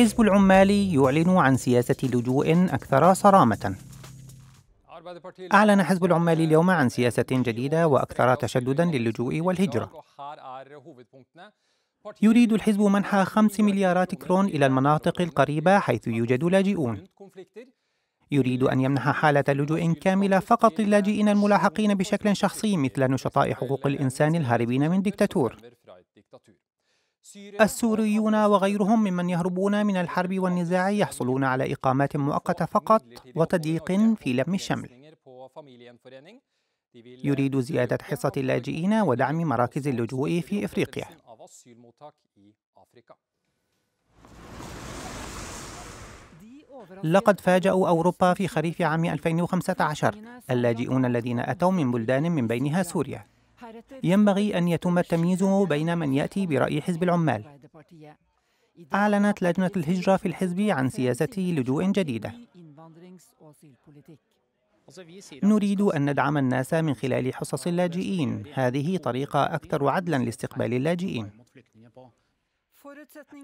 وحزب العمال يعلن عن سياسة لجوء أكثر صرامة أعلن حزب العمال اليوم عن سياسة جديدة وأكثر تشددا للجوء والهجرة يريد الحزب منح خمس مليارات كرون إلى المناطق القريبة حيث يوجد لاجئون يريد أن يمنح حالة لجوء كاملة فقط للاجئين الملاحقين بشكل شخصي مثل نشطاء حقوق الإنسان الهاربين من دكتاتور السوريون وغيرهم ممن يهربون من الحرب والنزاع يحصلون على إقامات مؤقتة فقط وتضييق في لم الشمل يريد زيادة حصة اللاجئين ودعم مراكز اللجوء في إفريقيا لقد فاجأوا أوروبا في خريف عام 2015 اللاجئون الذين أتوا من بلدان من بينها سوريا ينبغي أن يتم التمييز بين من يأتي برأي حزب العمال أعلنت لجنة الهجرة في الحزب عن سياسة لجوء جديدة نريد أن ندعم الناس من خلال حصص اللاجئين هذه طريقة أكثر عدلا لاستقبال اللاجئين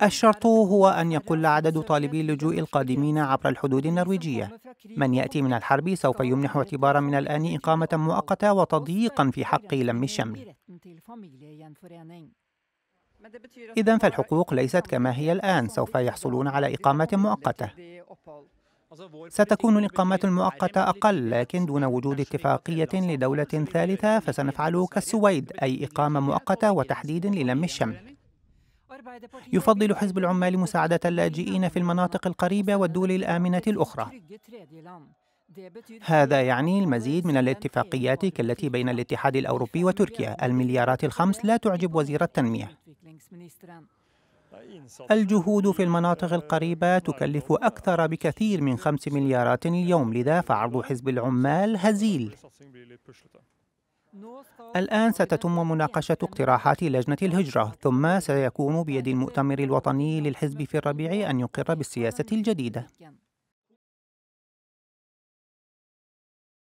الشرط هو أن يقل عدد طالبي اللجوء القادمين عبر الحدود النرويجية من يأتي من الحرب سوف يمنح اعتبارا من الآن إقامة مؤقتة وتضييقا في حق لم الشمل إذا فالحقوق ليست كما هي الآن سوف يحصلون على إقامة مؤقتة ستكون الإقامات المؤقتة أقل لكن دون وجود اتفاقية لدولة ثالثة فسنفعل كالسويد أي إقامة مؤقتة وتحديد للم الشمل يفضل حزب العمال مساعدة اللاجئين في المناطق القريبة والدول الآمنة الأخرى هذا يعني المزيد من الاتفاقيات كالتي بين الاتحاد الأوروبي وتركيا المليارات الخمس لا تعجب وزير التنمية الجهود في المناطق القريبة تكلف أكثر بكثير من خمس مليارات اليوم لذا فعرض حزب العمال هزيل الآن ستتم مناقشة اقتراحات لجنة الهجرة ثم سيكون بيد المؤتمر الوطني للحزب في الربيع أن يقر بالسياسة الجديدة